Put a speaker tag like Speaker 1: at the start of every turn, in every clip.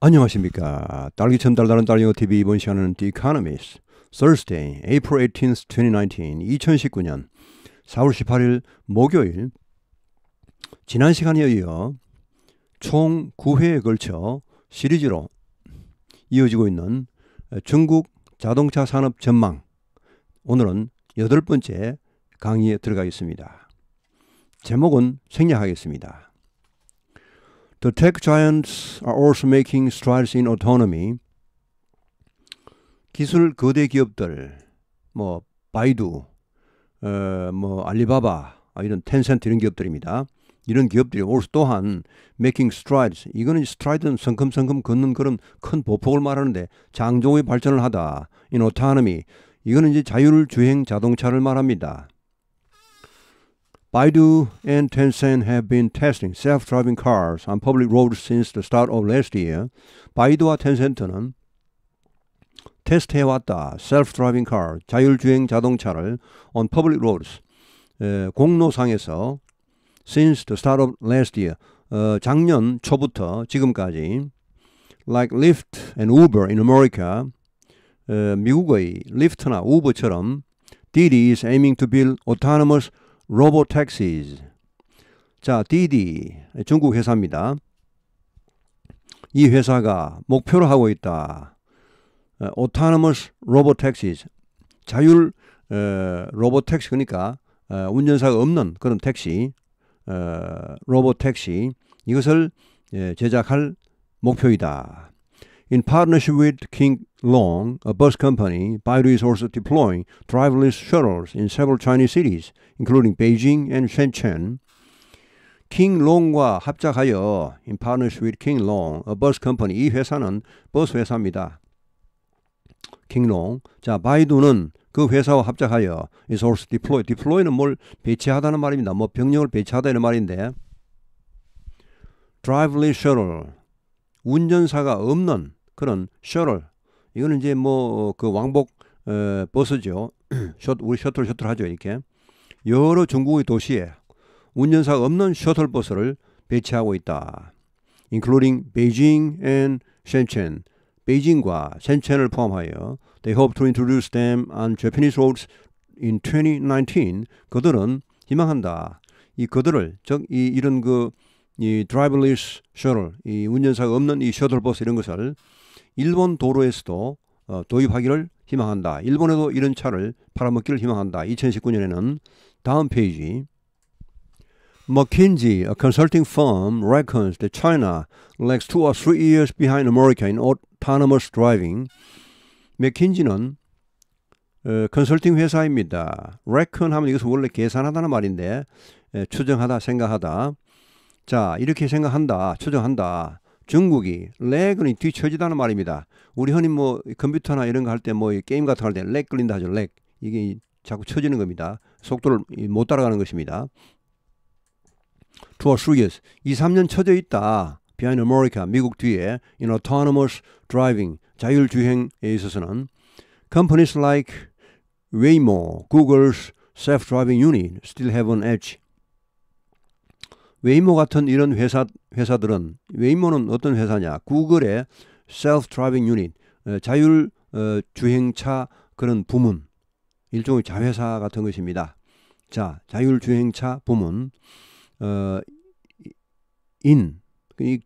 Speaker 1: 안녕하십니까. 딸기 참 달달한 딸기어 TV 이번 시간은 The Economist Thursday, April 18th, 2019, 2019년 4월 18일 목요일 지난 시간에 이어 총 9회에 걸쳐 시리즈로 이어지고 있는 중국 자동차 산업 전망 오늘은 여덟 번째 강의에 들어가겠습니다. 제목은 생략하겠습니다. The tech giants are also making strides in autonomy. 기술 거대 기업들, 뭐 바이두, 어, 뭐 알리바바 아, 이런 텐센트 이런 기업들입니다. 이런 기업들이 올 또한 making strides. 이거는 stride는 성큼성큼 걷는 그런 큰 보폭을 말하는데 장종의 발전을 하다 in autonomy. 이거는 이제 자율주행 자동차를 말합니다. Baidu and Tencent have been testing self-driving cars on public roads since the start of last year. Tencent are 텐센트는 테스트해왔다. self-driving car, 자율주행 자동차를 on public roads, 공로상에서 since the start of last year, 작년 초부터 지금까지 like Lyft and Uber in America, 미국의 Lyft나 Uber처럼 Didi is aiming to build autonomous 로보택시즈. 자, 디디 중국 회사입니다. 이 회사가 목표로 하고 있다. 어, autonomous 자율 에, 어, 로봇 택시 그러니까 에, 어, 운전사가 없는 그런 택시 에, 로봇 택시 이것을 예, 제작할 목표이다. In partnership with King Long, a bus company, Baidu is also deploying driverless shuttles in several Chinese cities, including Beijing and Shenzhen. King Long과 합작하여 in partnership with King Long, a bus company, 이 회사는 버스 회사입니다. King Long, 자 바이두는 그 회사와 합작하여 is also deploy, deploy는 뭘 배치하다는 말입니다. 뭐 병력을 배치하다 이런 말인데 driverless shuttle, 운전사가 없는 그런 셔럴 이거는 이제 뭐그 어, 왕복 에, 어, 버스죠. 셔 우리 셔틀 셔틀 하죠 이렇게 여러 중국의 도시에 운전사 없는 셔틀 버스를 배치하고 있다. including Beijing and Shenzhen. 베이징과 샌첸을 포함하여 they hope to introduce them on Japanese roads in 2019. 그들은 희망한다. 이 그들을 즉이 이런 그이 driverless shuttle 이 운전사가 없는 이 셔틀버스 이런 것을 일본 도로에서도 어, 도입하기를 희망한다. 일본에도 이런 차를 팔아먹기를 희망한다. 2019년에는 다음 페이지. McKinsey, a consulting firm, reckons that China lags two or three years behind America in autonomous driving. 맥킨지는 어, 컨설팅 회사입니다. reckon 하면 이것은 원래 계산하다는 말인데 에, 추정하다, 생각하다. 자, 이렇게 생각한다, 추정한다. 중국이 렉은 뒤처지다는 말입니다. 우리 흔히 뭐 컴퓨터나 이런 거 할 때 뭐 게임 같은 거할때렉 걸린다 하죠. 렉. 이게 자꾸 처지는 겁니다. 속도를 못 따라가는 것입니다. 투어 수기에서 2, 3년 처져 있다. behind America, 미국 뒤에 in autonomous driving, 자율주행에 있어서는 companies like Waymo, Google's self-driving unit still have an edge. 웨이모 같은 이런 회사 회사들은 웨이모는 어떤 회사냐? 구글의 self driving unit 어, 자율 어, 주행차 그런 부문 일종의 자회사 같은 것입니다. 자, 자율 주행차 부문 어, 인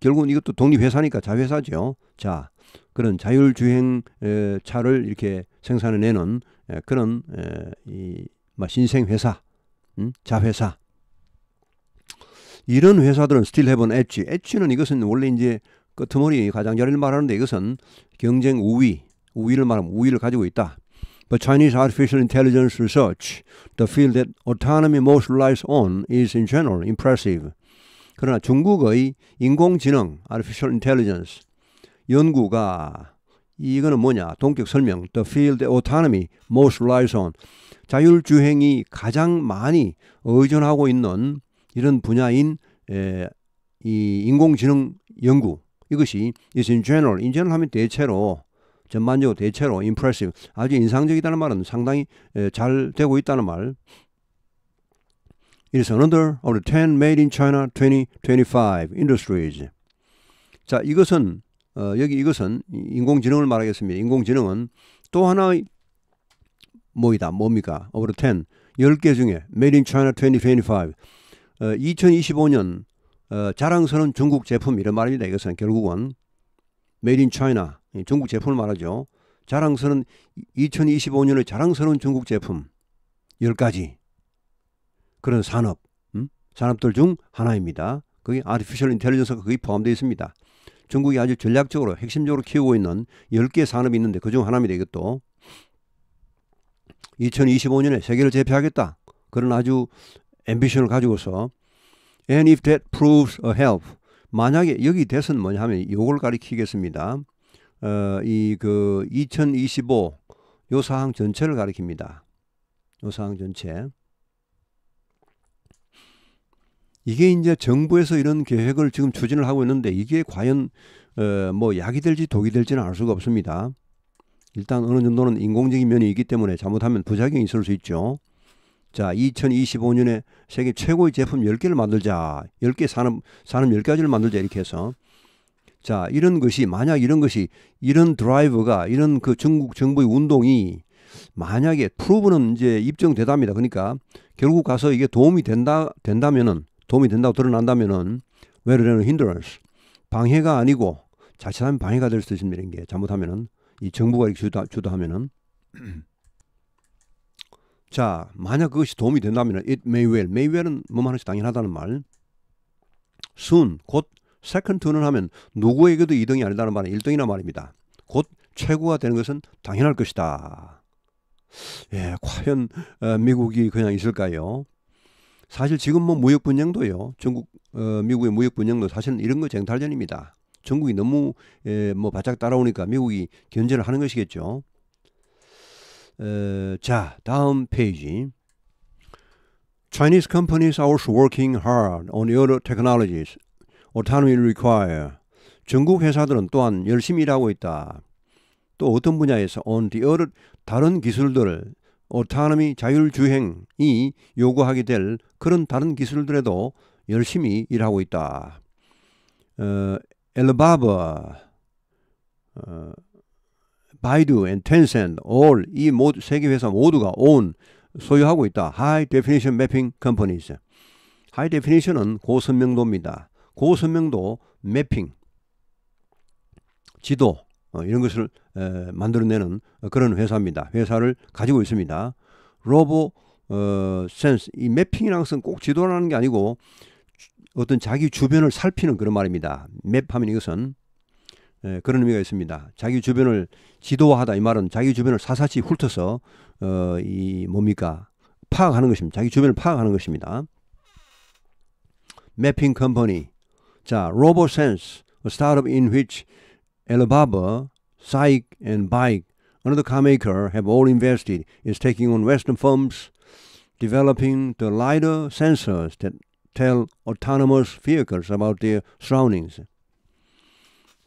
Speaker 1: 결국은 이것도 독립회사니까 자회사죠. 자, 그런 자율주행 차를 이렇게 생산해내는 그런 이, 뭐 신생회사, 음, 자회사 이런 회사들은 스틸 해본 엣지. 엣지는 이것은 원래 이제 끄트머리 가장자리를 말하는데 이것은 경쟁 우위, 우위를 말하면 우위를 가지고 있다. But Chinese artificial intelligence research, the field that autonomy most relies on, is in general impressive. 그러나 중국의 인공지능 artificial intelligence 연구가 이거는 뭐냐? 동격 설명. The field that autonomy most relies on. 자율주행이 가장 많이 의존하고 있는 이런 분야인 에, 이 인공지능 연구 이것이 is in general, in general 하면 대체로 전반적으로 대체로 impressive 아주 인상적이다는 말은 상당히 에, 잘 되고 있다는 말. It is another of the 10 made in China 2025 industries. 자, 이것은 어, 여기 이것은 인공지능을 말하겠습니다. 인공지능은 또 하나의 뭐이다 뭡니까? of the 10 10개 중에 made in China 2025 어, 2025년 어, 자랑스러운 중국 제품 이런 말입니다. 이것은 결국은 메인 차이나 중국 제품을 말하죠. 자랑스러운 2025년의 자랑스러운 중국 제품 10가지 그런 산업 음? 산업들 중 하나입니다. 그게 아티피셜 인텔리전스가 거기 포함되어 있습니다. 중국이 아주 전략적으로 핵심적으로 키우고 있는 10개 산업이 있는데 그중 하나입니다. 이것도 2025년에 세계를 제패하겠다. 그런 아주 앰비션을 가지고서 and if that proves a help 만약에 여기 대선 뭐냐 하면 요걸 가리키겠습니다. 어, 이그 2025 요 사항 전체를 가리킵니다. 요 사항 전체. 이게 이제 정부에서 이런 계획을 지금 추진을 하고 있는데 이게 과연 어, 뭐 약이 될지 독이 될지는 알 수가 없습니다. 일단 어느 정도는 인공적인 면이 있기 때문에 잘못하면 부작용이 있을 수 있죠. 자, 2025년에 세계 최고의 제품 10개를 만들자. 10개 산업, 산업 10가지를 만들자. 이렇게 해서. 자, 이런 것이, 만약 이런 것이, 이런 드라이브가, 이런 그 중국 정부의 운동이 만약에 프로브는 이제 입증되답니다. 그러니까 결국 가서 이게 도움이 된다, 된다면은, 도움이 된다고 드러난다면은, where there hindrance. 방해가 아니고 자칫하면 방해가 될 수 있습니다. 이게 잘못하면은, 이 정부가 이렇게 주도, 주도하면은. 자, 만약 그것이 도움이 된다면 it may well, may well은 뭐만하지 당연하다는 말. soon, 곧 second to는 하면 누구에게도 2등이 아니다는 말은 1등이나 말입니다. 곧 최고가 되는 것은 당연할 것이다. 예, 과연 어, 미국이 그냥 있을까요? 사실 지금 뭐 무역 분쟁도요. 중국 어, 미국의 무역 분쟁도 사실은 이런 거 쟁탈전입니다. 중국이 너무 에, 예, 뭐 바짝 따라오니까 미국이 견제를 하는 것이겠죠. 어, 자, 다음 페이지. Chinese companies are working hard on other technologies autonomy require. 전국 회사들은 또한 열심히 일하고 있다. 또 어떤 분야에서 on the other 다른 기술들을 autonomy 자율주행이 요구하게 될 그런 다른 기술들에도 열심히 일하고 있다. 어, 엘바바 어, 바이두 앤 텐센 올, 이 모두 세계 회사 모두가 온, 소유하고 있다. 하이 데피니션 f 핑컴퍼니 i 하이 데피니션은 고선명도입니다. 고선명도 매핑, 지도 어, 이런 것을 에, 만들어내는 그런 회사입니다. 회사를 가지고 있습니다. 로보 어, 센스 이 매핑이라는 것은 꼭 지도라는 게 아니고 주, 어떤 자기 주변을 살피는 그런 말입니다. 맵하면 이것은 예, 그런 의미가 있습니다. 자기 주변을 지도화하다 이 말은 자기 주변을 사사치 훑어서 어, 이 뭡니까 파악하는 것입니다. 자기 주변을 파악하는 것입니다. 매핑 컴퍼니 자 로보센스 a startup in which Alibaba, Psych and Bike another car maker have all invested is taking on western firms developing the LiDAR sensors that tell autonomous vehicles about their surroundings.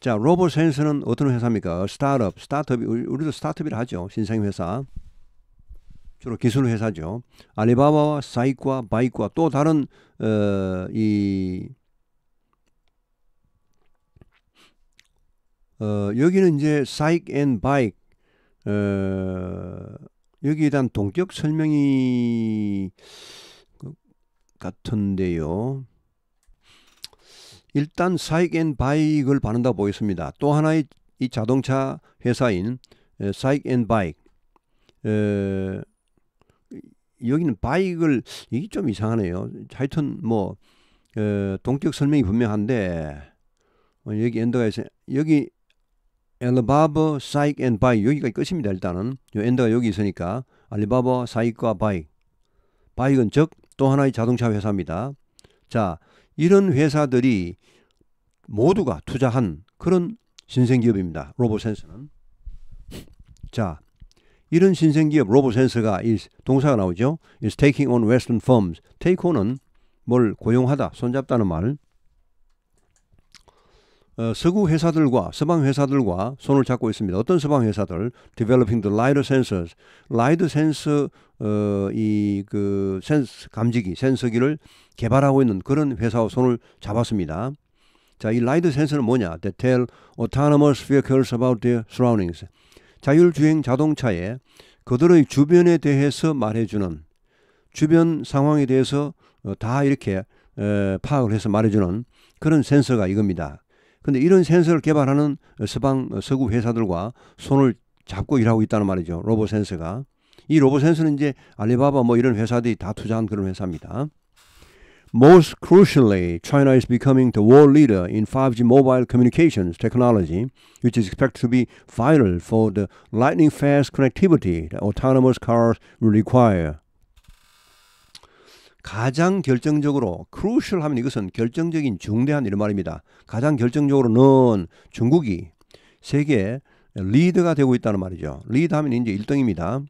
Speaker 1: 자, 로봇 센스는 어떤 회사입니까? 스타트업, 스타트업 우리도 스타트업이라 하죠. 신생 회사. 주로 기술 회사죠. 알리바바와 사이과 바이크또 다른 어, 이 어, 여기는 이제 사이크 앤 바이크 어, 여기에 대한 동격 설명이 그 같은데요. 일단 사이앤 바이익을 바른다 보였습니다. 또 하나의 이 자동차 회사인 사익 앤 바이익 여기는 바이익을 이게 좀 이상하네요. 하여튼 뭐 에, 동격 설명이 분명한데 어, 여기 엔더가 있어요. 여기 엘리바버 사익 앤 바이 여기가 끝입니다. 일단은 요 엔더가 여기 있으니까 알리바버 사익과 바이 바이익은 즉또 하나의 자동차 회사입니다. 자 이런 회사들이 모두가 투자한 그런 신생기업입니다. 로보센서는. 자, 이런 신생기업 로보센서가 동사가 나오죠. is taking on western firms. take on은 뭘 고용하다, 손잡다는 말. 어, 서구 회사들과 서방 회사들과 손을 잡고 있습니다. 어떤 서방 회사들? developing the l i g h r sensors. light sensor 어, 이그 센스 감지기 센서기를 개발하고 있는 그런 회사와 손을 잡았습니다. 자, 이 라이드 센서는 뭐냐? They tell autonomous vehicles about their surroundings. 자율주행 자동차에 그들의 주변에 대해서 말해주는 주변 상황에 대해서 어, 다 이렇게 어, 파악을 해서 말해주는 그런 센서가 이겁니다. 근데 이런 센서를 개발하는 서방 어, 서구 회사들과 손을 잡고 일하고 있다는 말이죠. 로봇 센서가. 이 로봇 센서는 이제 알리바바 뭐 이런 회사들이 다 투자한 그런 회사입니다. Most crucially, China is becoming the world leader in 5G mobile communications technology, which is expected to be vital for the lightning fast connectivity that autonomous cars will require. 가장 결정적으로 crucial 하면 이것은 결정적인 중대한 이런 말입니다. 가장 결정적으로는 중국이 세계 리더가 되고 있다는 말이죠. 리더 하면 이제 1등입니다.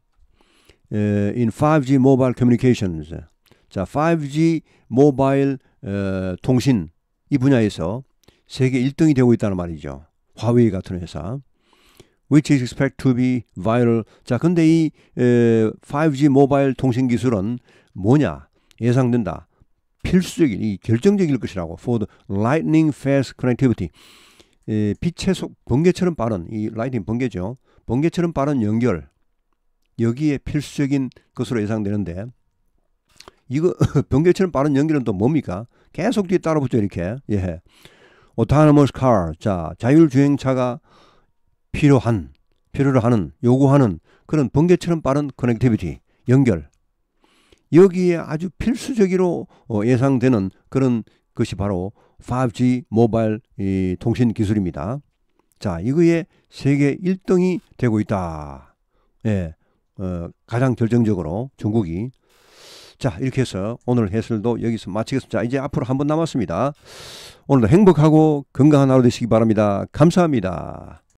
Speaker 1: in 5G mobile communications. 자, 5G 모바일 어, 통신 이 분야에서 세계 1등이 되고 있다는 말이죠. 화웨이 같은 회사. which is expected to be viral. 자, 근데 이 에, 5G 모바일 통신 기술은 뭐냐? 예상된다. 필수적인, 이 결정적일 것이라고. For the lightning fast connectivity. 에, 빛의 속 번개처럼 빠른 이 라이팅 번개죠. 번개처럼 빠른 연결. 여기에 필수적인 것으로 예상되는데 이거 번개처럼 빠른 연기는 또 뭡니까? 계속 뒤에 따라붙죠 이렇게 예. autonomous car 자 자율주행차가 필요한 필요로 하는 요구하는 그런 번개처럼 빠른 커넥티비티 연결 여기에 아주 필수적으로 어, 예상되는 그런 것이 바로 5G 모바일 이 통신 기술입니다. 자, 이거에 세계 1등이 되고 있다. 예. 어, 가장 결정적으로 중국이 자 이렇게 해서 오늘 해설도 여기서 마치겠습니다. 이제 앞으로 한 번 남았습니다. 오늘도 행복하고 건강한 하루 되시기 바랍니다. 감사합니다.